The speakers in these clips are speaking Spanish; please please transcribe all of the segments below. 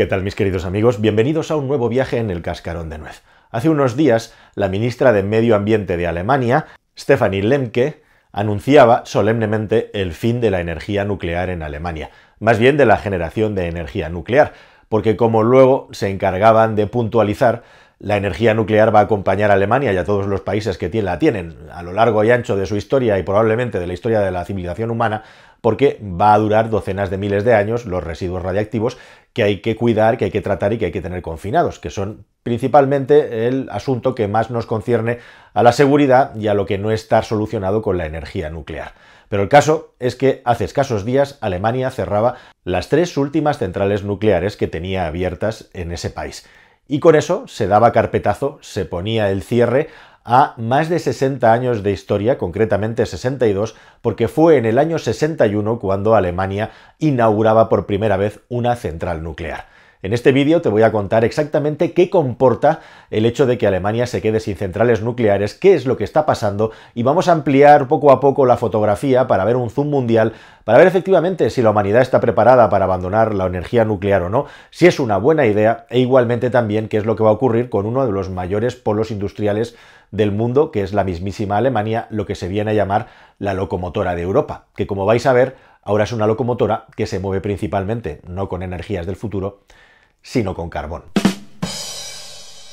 ¿Qué tal mis queridos amigos? Bienvenidos a un nuevo viaje en el cascarón de nuez. Hace unos días, la ministra de Medio Ambiente de Alemania, Stephanie Lemke, anunciaba solemnemente el fin de la energía nuclear en Alemania, más bien de la generación de energía nuclear, porque como luego se encargaban de puntualizar, la energía nuclear va a acompañar a Alemania y a todos los países que la tienen a lo largo y ancho de su historia y probablemente de la historia de la civilización humana porque va a durar docenas de miles de años los residuos radiactivos que hay que cuidar, que hay que tratar y que hay que tener confinados, que son principalmente el asunto que más nos concierne a la seguridad y a lo que no está solucionado con la energía nuclear. Pero el caso es que hace escasos días Alemania cerraba las tres últimas centrales nucleares que tenía abiertas en ese país. Y con eso se daba carpetazo, se ponía el cierre a más de 60 años de historia, concretamente 62, porque fue en el año 61 cuando Alemania inauguraba por primera vez una central nuclear. En este vídeo te voy a contar exactamente qué comporta el hecho de que Alemania se quede sin centrales nucleares, qué es lo que está pasando y vamos a ampliar poco a poco la fotografía para ver un zoom mundial, para ver efectivamente si la humanidad está preparada para abandonar la energía nuclear o no, si es una buena idea e igualmente también qué es lo que va a ocurrir con uno de los mayores polos industriales del mundo, que es la mismísima Alemania, lo que se viene a llamar la locomotora de Europa, que como vais a ver, ahora es una locomotora que se mueve principalmente, no con energías del futuro, sino con carbón.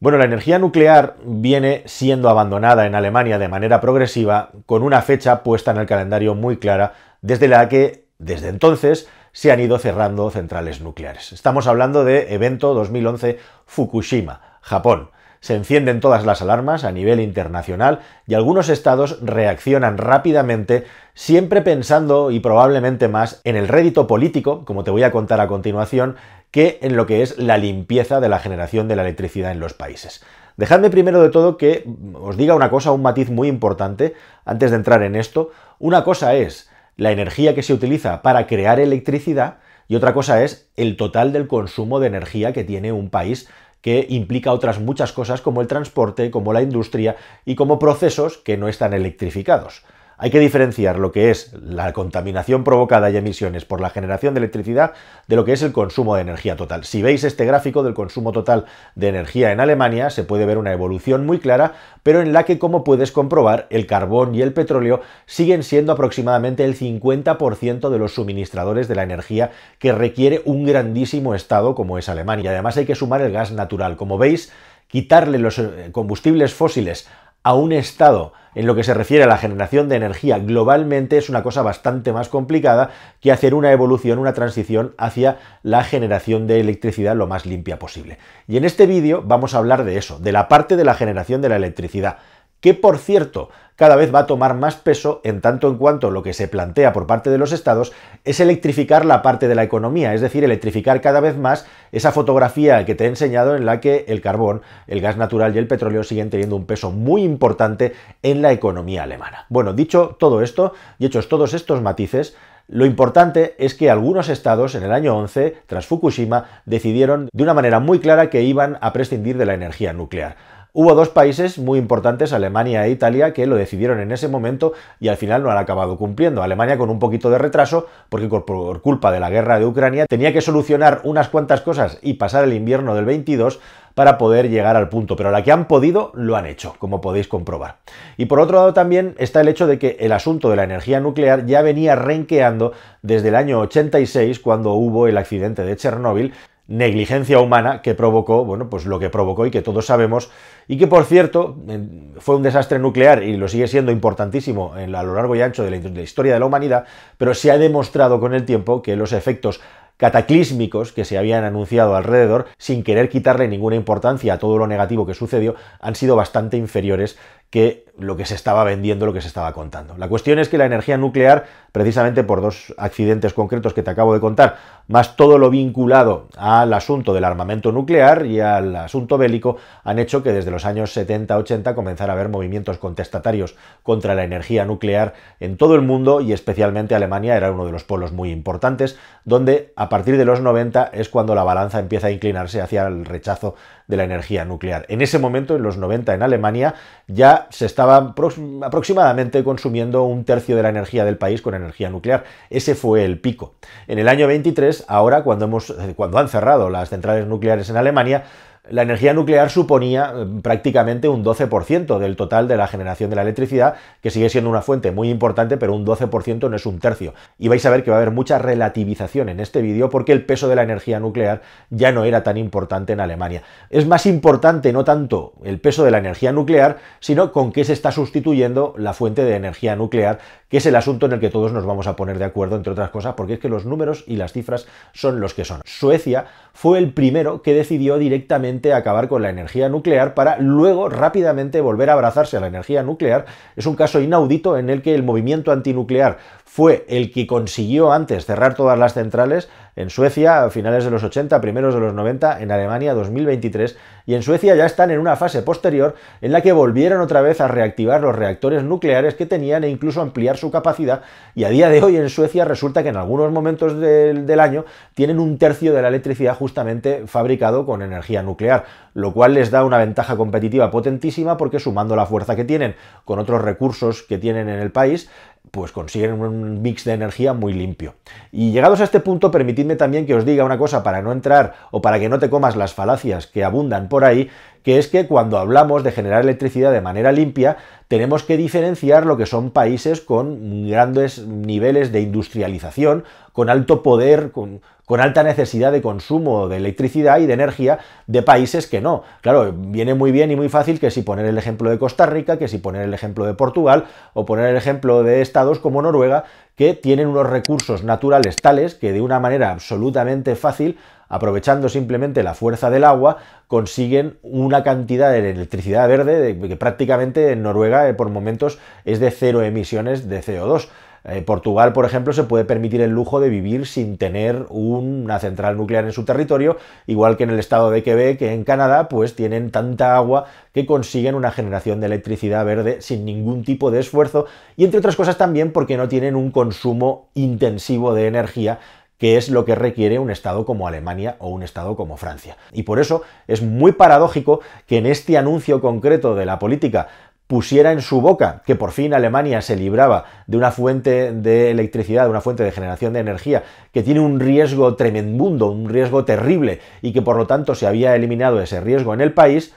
Bueno, la energía nuclear viene siendo abandonada en Alemania de manera progresiva con una fecha puesta en el calendario muy clara desde la que, desde entonces, se han ido cerrando centrales nucleares. Estamos hablando de evento 2011 Fukushima, Japón. Se encienden todas las alarmas a nivel internacional y algunos estados reaccionan rápidamente, siempre pensando y probablemente más en el rédito político, como te voy a contar a continuación, que en lo que es la limpieza de la generación de la electricidad en los países. Dejadme primero de todo que os diga una cosa, un matiz muy importante, antes de entrar en esto. Una cosa es la energía que se utiliza para crear electricidad y otra cosa es el total del consumo de energía que tiene un país que implica otras muchas cosas como el transporte, como la industria y como procesos que no están electrificados. Hay que diferenciar lo que es la contaminación provocada y emisiones por la generación de electricidad de lo que es el consumo de energía total. Si veis este gráfico del consumo total de energía en Alemania, se puede ver una evolución muy clara, pero en la que, como puedes comprobar, el carbón y el petróleo siguen siendo aproximadamente el 50% de los suministradores de la energía que requiere un grandísimo estado como es Alemania. además hay que sumar el gas natural. Como veis, quitarle los eh, combustibles fósiles a un estado en lo que se refiere a la generación de energía globalmente es una cosa bastante más complicada que hacer una evolución, una transición hacia la generación de electricidad lo más limpia posible. Y en este vídeo vamos a hablar de eso, de la parte de la generación de la electricidad que por cierto cada vez va a tomar más peso en tanto en cuanto lo que se plantea por parte de los estados es electrificar la parte de la economía, es decir, electrificar cada vez más esa fotografía que te he enseñado en la que el carbón, el gas natural y el petróleo siguen teniendo un peso muy importante en la economía alemana. Bueno, dicho todo esto y hechos todos estos matices, lo importante es que algunos estados en el año 11, tras Fukushima, decidieron de una manera muy clara que iban a prescindir de la energía nuclear. Hubo dos países muy importantes, Alemania e Italia, que lo decidieron en ese momento y al final no han acabado cumpliendo. Alemania con un poquito de retraso, porque por culpa de la guerra de Ucrania tenía que solucionar unas cuantas cosas y pasar el invierno del 22 para poder llegar al punto, pero la que han podido lo han hecho, como podéis comprobar. Y por otro lado también está el hecho de que el asunto de la energía nuclear ya venía renqueando desde el año 86 cuando hubo el accidente de Chernóbil negligencia humana que provocó, bueno, pues lo que provocó y que todos sabemos, y que por cierto eh, fue un desastre nuclear y lo sigue siendo importantísimo en, a lo largo y ancho de la, de la historia de la humanidad, pero se ha demostrado con el tiempo que los efectos cataclísmicos que se habían anunciado alrededor, sin querer quitarle ninguna importancia a todo lo negativo que sucedió, han sido bastante inferiores que lo que se estaba vendiendo, lo que se estaba contando. La cuestión es que la energía nuclear, precisamente por dos accidentes concretos que te acabo de contar, más todo lo vinculado al asunto del armamento nuclear y al asunto bélico, han hecho que desde los años 70-80 comenzara a haber movimientos contestatarios contra la energía nuclear en todo el mundo y especialmente Alemania era uno de los polos muy importantes, donde a partir de los 90 es cuando la balanza empieza a inclinarse hacia el rechazo de la energía nuclear. En ese momento, en los 90 en Alemania, ya se estaba aproximadamente consumiendo un tercio de la energía del país con energía nuclear. Ese fue el pico. En el año 23, ahora cuando, hemos, cuando han cerrado las centrales nucleares en Alemania, la energía nuclear suponía mm, prácticamente un 12% del total de la generación de la electricidad, que sigue siendo una fuente muy importante, pero un 12% no es un tercio. Y vais a ver que va a haber mucha relativización en este vídeo porque el peso de la energía nuclear ya no era tan importante en Alemania. Es más importante no tanto el peso de la energía nuclear, sino con qué se está sustituyendo la fuente de energía nuclear que es el asunto en el que todos nos vamos a poner de acuerdo, entre otras cosas, porque es que los números y las cifras son los que son. Suecia fue el primero que decidió directamente acabar con la energía nuclear para luego rápidamente volver a abrazarse a la energía nuclear. Es un caso inaudito en el que el movimiento antinuclear fue el que consiguió antes cerrar todas las centrales en Suecia a finales de los 80, primeros de los 90, en Alemania 2023 y en Suecia ya están en una fase posterior en la que volvieron otra vez a reactivar los reactores nucleares que tenían e incluso ampliar su capacidad y a día de hoy en Suecia resulta que en algunos momentos del, del año tienen un tercio de la electricidad justamente fabricado con energía nuclear lo cual les da una ventaja competitiva potentísima porque sumando la fuerza que tienen con otros recursos que tienen en el país, pues consiguen un mix de energía muy limpio. Y llegados a este punto, permitidme también que os diga una cosa para no entrar o para que no te comas las falacias que abundan por ahí, que es que cuando hablamos de generar electricidad de manera limpia, tenemos que diferenciar lo que son países con grandes niveles de industrialización con alto poder, con, alta necesidad de consumo de electricidad y de energía de países que no. Claro, viene muy bien y muy fácil que si poner el ejemplo de Costa Rica, que si poner el ejemplo de Portugal o poner el ejemplo de estados como Noruega, que tienen unos recursos naturales tales que de una manera absolutamente fácil, aprovechando simplemente la fuerza del agua, consiguen una cantidad de electricidad verde que prácticamente en Noruega eh, por momentos es de cero emisiones de CO2. Eh, Portugal, por ejemplo, se puede permitir el lujo de vivir sin tener una central nuclear en su territorio, igual que en el estado de Quebec, en Canadá, pues tienen tanta agua que consiguen una generación de electricidad verde sin ningún tipo de esfuerzo y entre otras cosas también porque no tienen un consumo intensivo de energía que es lo que requiere un Estado como Alemania o un Estado como Francia. Y por eso es muy paradójico que en este anuncio concreto de la política pusiera en su boca que por fin Alemania se libraba de una fuente de electricidad, de una fuente de generación de energía que tiene un riesgo tremendundo, un riesgo terrible y que por lo tanto se había eliminado ese riesgo en el país,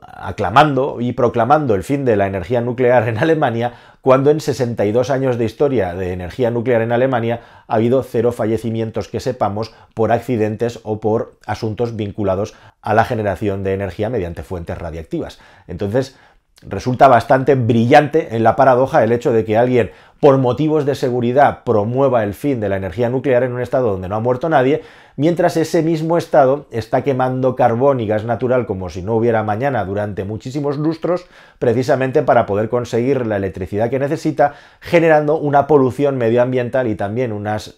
aclamando y proclamando el fin de la energía nuclear en Alemania, cuando en 62 años de historia de energía nuclear en Alemania ha habido cero fallecimientos que sepamos por accidentes o por asuntos vinculados a la generación de energía mediante fuentes radiactivas. Entonces, resulta bastante brillante en la paradoja el hecho de que alguien por motivos de seguridad promueva el fin de la energía nuclear en un estado donde no ha muerto nadie, mientras ese mismo estado está quemando carbón y gas natural como si no hubiera mañana durante muchísimos lustros, precisamente para poder conseguir la electricidad que necesita, generando una polución medioambiental y también unos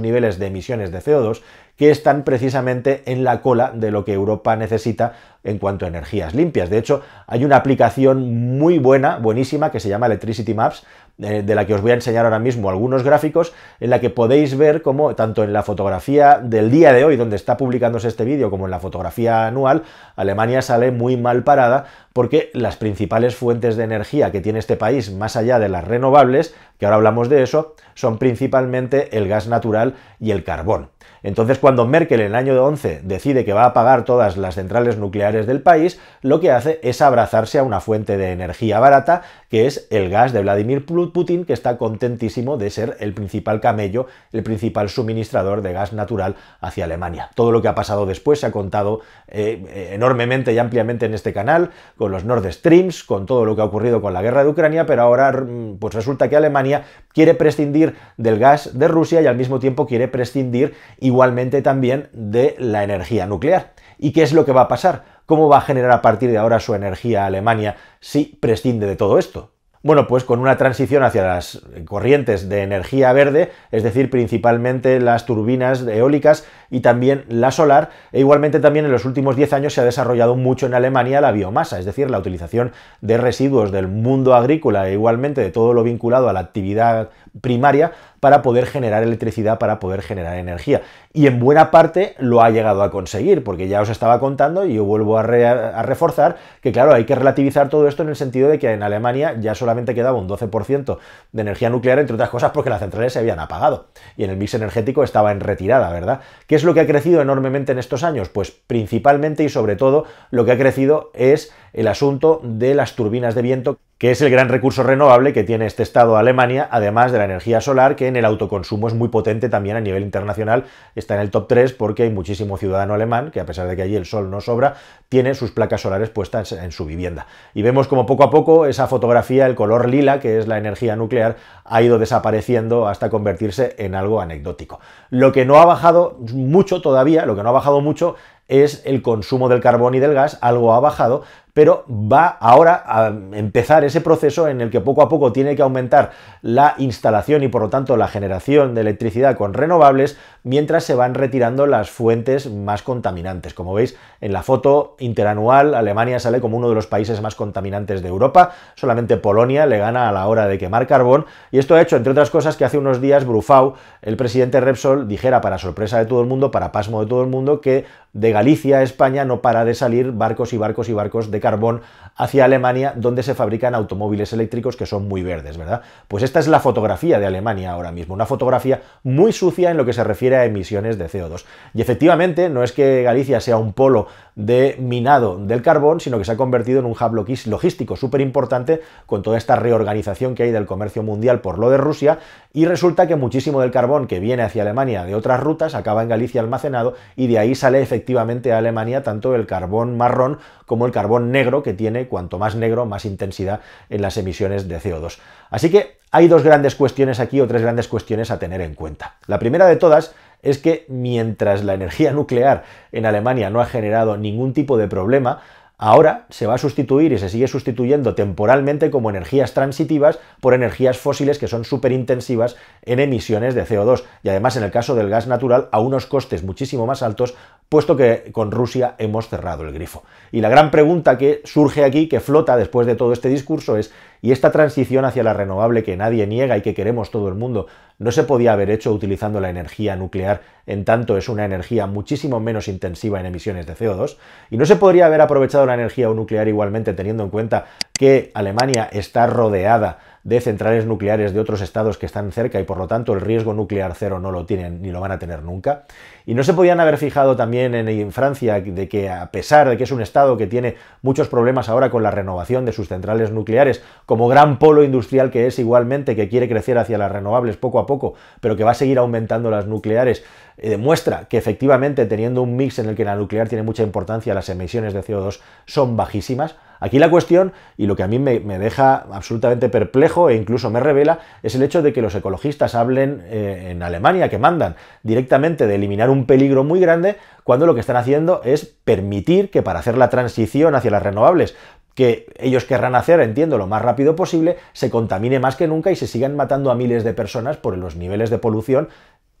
niveles de emisiones de CO2 que están precisamente en la cola de lo que Europa necesita en cuanto a energías limpias. De hecho, hay una aplicación muy buena, buenísima, que se llama Electricity Maps, eh, de la que os voy a enseñar ahora mismo algunos gráficos, en la que podéis ver cómo, tanto en la fotografía del día de hoy, donde está publicándose este vídeo, como en la fotografía anual, Alemania sale muy mal parada porque las principales fuentes de energía que tiene este país, más allá de las renovables, que ahora hablamos de eso, son principalmente el gas natural y el carbón. Entonces, cuando Merkel en el año 11 decide que va a pagar todas las centrales nucleares del país, lo que hace es abrazarse a una fuente de energía barata, que es el gas de Vladimir Putin, que está contentísimo de ser el principal camello, el principal suministrador de gas natural hacia Alemania. Todo lo que ha pasado después se ha contado eh, enormemente y ampliamente en este canal, con los Nord Streams, con todo lo que ha ocurrido con la guerra de Ucrania, pero ahora pues resulta que Alemania quiere prescindir del gas de Rusia y al mismo tiempo quiere prescindir y igualmente también de la energía nuclear. ¿Y qué es lo que va a pasar? ¿Cómo va a generar a partir de ahora su energía Alemania si prescinde de todo esto? Bueno, pues con una transición hacia las corrientes de energía verde, es decir, principalmente las turbinas eólicas y también la solar, e igualmente también en los últimos 10 años se ha desarrollado mucho en Alemania la biomasa, es decir, la utilización de residuos del mundo agrícola e igualmente de todo lo vinculado a la actividad primaria para poder generar electricidad, para poder generar energía. Y en buena parte lo ha llegado a conseguir, porque ya os estaba contando y yo vuelvo a, reforzar que, claro, hay que relativizar todo esto en el sentido de que en Alemania ya solamente quedaba un 12% de energía nuclear, entre otras cosas porque las centrales se habían apagado y en el mix energético estaba en retirada, ¿verdad? ¿Qué es lo que ha crecido enormemente en estos años? Pues principalmente y sobre todo lo que ha crecido es el asunto de las turbinas de viento que es el gran recurso renovable que tiene este estado Alemania, además de la energía solar, que en el autoconsumo es muy potente también a nivel internacional, está en el top 3 porque hay muchísimo ciudadano alemán que a pesar de que allí el sol no sobra, tiene sus placas solares puestas en su vivienda. Y vemos como poco a poco esa fotografía, el color lila, que es la energía nuclear, ha ido desapareciendo hasta convertirse en algo anecdótico. Lo que no ha bajado mucho todavía, lo que no ha bajado mucho es el consumo del carbón y del gas, algo ha bajado, pero va ahora a empezar ese proceso en el que poco a poco tiene que aumentar la instalación y por lo tanto la generación de electricidad con renovables mientras se van retirando las fuentes más contaminantes. Como veis en la foto interanual, Alemania sale como uno de los países más contaminantes de Europa, solamente Polonia le gana a la hora de quemar carbón y esto ha hecho, entre otras cosas, que hace unos días Brufau, el presidente Repsol, dijera para sorpresa de todo el mundo, para pasmo de todo el mundo, que de Galicia España no para de salir barcos y barcos y barcos de carbón hacia Alemania, donde se fabrican automóviles eléctricos que son muy verdes, ¿verdad? Pues esta es la fotografía de Alemania ahora mismo, una fotografía muy sucia en lo que se refiere a emisiones de CO2. Y efectivamente, no es que Galicia sea un polo de minado del carbón, sino que se ha convertido en un hub logístico súper importante con toda esta reorganización que hay del comercio mundial por lo de Rusia, y resulta que muchísimo del carbón que viene hacia Alemania de otras rutas acaba en Galicia almacenado y de ahí sale efectivamente a Alemania tanto el carbón marrón como el carbón negro, que tiene cuanto más negro, más intensidad en las emisiones de CO2. Así que hay dos grandes cuestiones aquí o tres grandes cuestiones a tener en cuenta. La primera de todas es que mientras la energía nuclear en Alemania no ha generado ningún tipo de problema, Ahora se va a sustituir y se sigue sustituyendo temporalmente como energías transitivas por energías fósiles que son súper intensivas en emisiones de CO2 y además en el caso del gas natural a unos costes muchísimo más altos puesto que con Rusia hemos cerrado el grifo. Y la gran pregunta que surge aquí, que flota después de todo este discurso, es y esta transición hacia la renovable que nadie niega y que queremos todo el mundo no se podía haber hecho utilizando la energía nuclear, en tanto es una energía muchísimo menos intensiva en emisiones de CO2, y no se podría haber aprovechado la energía nuclear igualmente teniendo en cuenta que Alemania está rodeada de centrales nucleares de otros estados que están cerca y por lo tanto el riesgo nuclear cero no lo tienen ni lo van a tener nunca. Y no se podían haber fijado también en, Francia de que a pesar de que es un estado que tiene muchos problemas ahora con la renovación de sus centrales nucleares, como gran polo industrial que es igualmente, que quiere crecer hacia las renovables poco a poco, pero que va a seguir aumentando las nucleares, eh, demuestra que efectivamente teniendo un mix en el que la nuclear tiene mucha importancia, las emisiones de CO2 son bajísimas. Aquí la cuestión, y lo que a mí me deja absolutamente perplejo, e incluso me revela es el hecho de que los ecologistas hablen eh, en Alemania, que mandan directamente de eliminar un peligro muy grande, cuando lo que están haciendo es permitir que para hacer la transición hacia las renovables que ellos querrán hacer, entiendo, lo más rápido posible, se contamine más que nunca y se sigan matando a miles de personas por los niveles de polución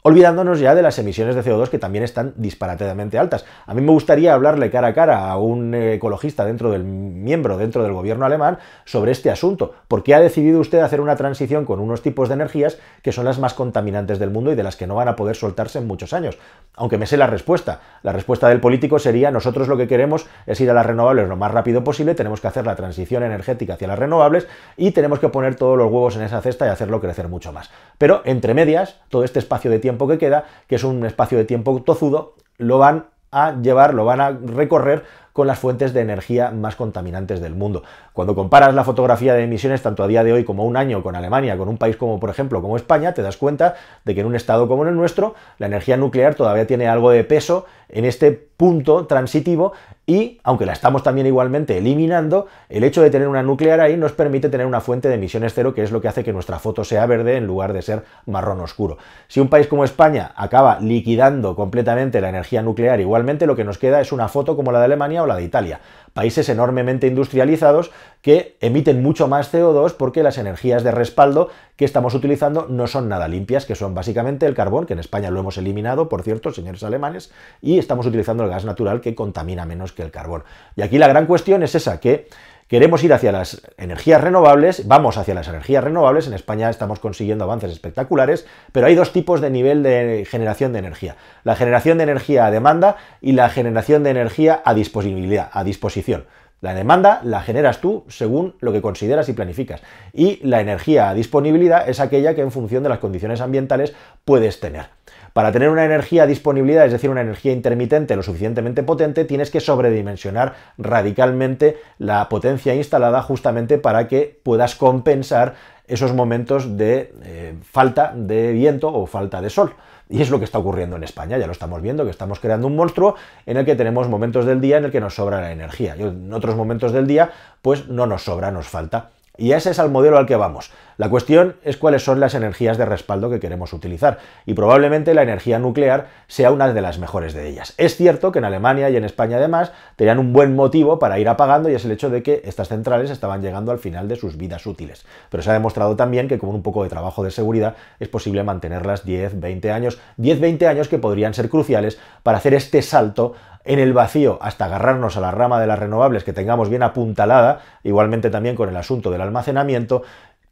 olvidándonos ya de las emisiones de CO2 que también están disparatadamente altas. A mí me gustaría hablarle cara a cara a un ecologista dentro del miembro, dentro del gobierno alemán, sobre este asunto. ¿Por qué ha decidido usted hacer una transición con unos tipos de energías que son las más contaminantes del mundo y de las que no van a poder soltarse en muchos años? Aunque me sé la respuesta. La respuesta del político sería, nosotros lo que queremos es ir a las renovables lo más rápido posible, tenemos que hacer la transición energética hacia las renovables y tenemos que poner todos los huevos en esa cesta y hacerlo crecer mucho más. Pero entre medias, todo este espacio de tiempo que queda, que es un espacio de tiempo tozudo, lo van a llevar, lo van a recorrer con las fuentes de energía más contaminantes del mundo. Cuando comparas la fotografía de emisiones tanto a día de hoy como un año con Alemania, con un país como por ejemplo como España, te das cuenta de que en un estado como el nuestro la energía nuclear todavía tiene algo de peso en este punto transitivo y, aunque la estamos también igualmente eliminando, el hecho de tener una nuclear ahí nos permite tener una fuente de emisiones cero, que es lo que hace que nuestra foto sea verde en lugar de ser marrón oscuro. Si un país como España acaba liquidando completamente la energía nuclear, igualmente lo que nos queda es una foto como la de Alemania la de Italia. Países enormemente industrializados que emiten mucho más CO2 porque las energías de respaldo que estamos utilizando no son nada limpias, que son básicamente el carbón, que en España lo hemos eliminado, por cierto, señores alemanes, y estamos utilizando el gas natural que contamina menos que el carbón. Y aquí la gran cuestión es esa, que Queremos ir hacia las energías renovables, vamos hacia las energías renovables, en España estamos consiguiendo avances espectaculares, pero hay dos tipos de nivel de generación de energía. La generación de energía a demanda y la generación de energía a disponibilidad, a disposición. La demanda la generas tú según lo que consideras y planificas. Y la energía a disponibilidad es aquella que en función de las condiciones ambientales puedes tener. Para tener una energía disponibilidad, es decir, una energía intermitente lo suficientemente potente, tienes que sobredimensionar radicalmente la potencia instalada justamente para que puedas compensar esos momentos de eh, falta de viento o falta de sol. Y es lo que está ocurriendo en España, ya lo estamos viendo, que estamos creando un monstruo en el que tenemos momentos del día en el que nos sobra la energía. Y en otros momentos del día, pues no nos sobra, nos falta. Y ese es el modelo al que vamos. La cuestión es cuáles son las energías de respaldo que queremos utilizar, y probablemente la energía nuclear sea una de las mejores de ellas. Es cierto que en Alemania y en España además tenían un buen motivo para ir apagando, y es el hecho de que estas centrales estaban llegando al final de sus vidas útiles. Pero se ha demostrado también que con un poco de trabajo de seguridad es posible mantenerlas 10, 20 años, 10, 20 años que podrían ser cruciales para hacer este salto en el vacío hasta agarrarnos a la rama de las renovables que tengamos bien apuntalada, igualmente también con el asunto del almacenamiento,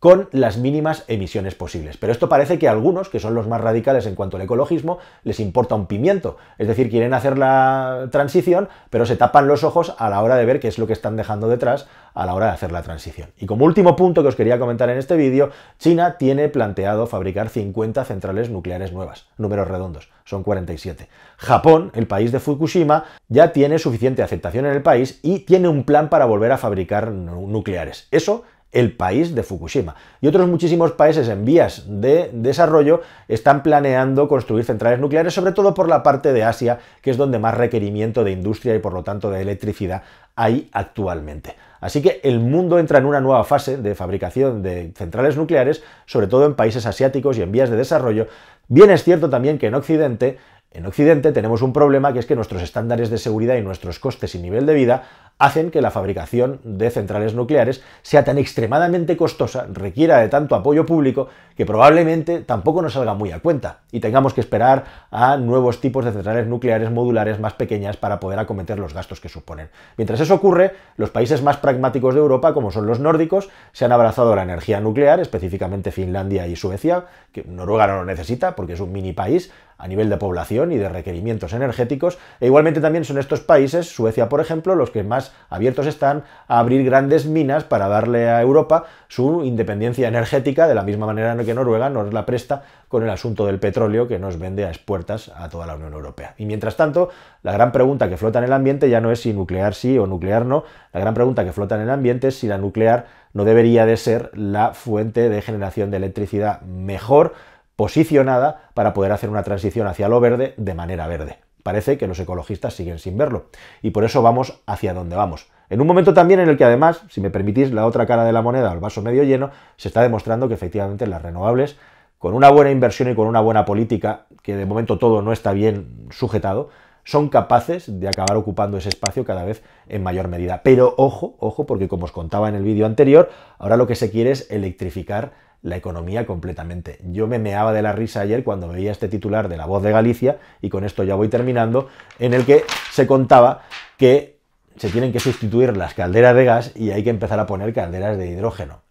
con las mínimas emisiones posibles. Pero esto parece que a algunos, que son los más radicales en cuanto al ecologismo, les importa un pimiento. Es decir, quieren hacer la transición, pero se tapan los ojos a la hora de ver qué es lo que están dejando detrás a la hora de hacer la transición. Y como último punto que os quería comentar en este vídeo, China tiene planteado fabricar 50 centrales nucleares nuevas, números redondos, son 47. Japón, el país de Fukushima, ya tiene suficiente aceptación en el país y tiene un plan para volver a fabricar nucleares. Eso el país de Fukushima. Y otros muchísimos países en vías de desarrollo están planeando construir centrales nucleares, sobre todo por la parte de Asia, que es donde más requerimiento de industria y por lo tanto de electricidad hay actualmente. Así que el mundo entra en una nueva fase de fabricación de centrales nucleares, sobre todo en países asiáticos y en vías de desarrollo. Bien es cierto también que en Occidente en Occidente tenemos un problema que es que nuestros estándares de seguridad y nuestros costes y nivel de vida hacen que la fabricación de centrales nucleares sea tan extremadamente costosa, requiera de tanto apoyo público, que probablemente tampoco nos salga muy a cuenta y tengamos que esperar a nuevos tipos de centrales nucleares modulares más pequeñas para poder acometer los gastos que suponen. Mientras eso ocurre, los países más pragmáticos de Europa, como son los nórdicos, se han abrazado a la energía nuclear, específicamente Finlandia y Suecia, que Noruega no lo necesita porque es un mini país, a nivel de población y de requerimientos energéticos, e igualmente también son estos países, Suecia por ejemplo, los que más abiertos están a abrir grandes minas para darle a Europa su independencia energética, de la misma manera que Noruega nos la presta con el asunto del petróleo que nos vende a expuertas a toda la Unión Europea. Y mientras tanto, la gran pregunta que flota en el ambiente ya no es si nuclear sí o nuclear no, la gran pregunta que flota en el ambiente es si la nuclear no debería de ser la fuente de generación de electricidad mejor, posicionada para poder hacer una transición hacia lo verde de manera verde. Parece que los ecologistas siguen sin verlo y por eso vamos hacia donde vamos. En un momento también en el que además, si me permitís, la otra cara de la moneda, el vaso medio lleno, se está demostrando que efectivamente las renovables, con una buena inversión y con una buena política, que de momento todo no está bien sujetado, son capaces de acabar ocupando ese espacio cada vez en mayor medida. Pero ojo, ojo, porque como os contaba en el vídeo anterior, ahora lo que se quiere es electrificar la economía completamente. Yo me meaba de la risa ayer cuando veía este titular de La Voz de Galicia, y con esto ya voy terminando, en el que se contaba que se tienen que sustituir las calderas de gas y hay que empezar a poner calderas de hidrógeno.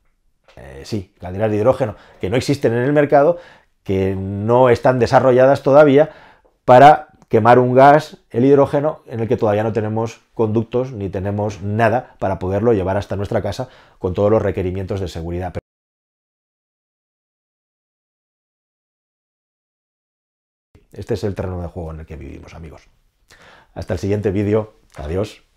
Eh, sí, calderas de hidrógeno, que no existen en el mercado, que no están desarrolladas todavía para quemar un gas, el hidrógeno, en el que todavía no tenemos conductos ni tenemos nada para poderlo llevar hasta nuestra casa con todos los requerimientos de seguridad. Este es el terreno de juego en el que vivimos, amigos. Hasta el siguiente vídeo. Adiós.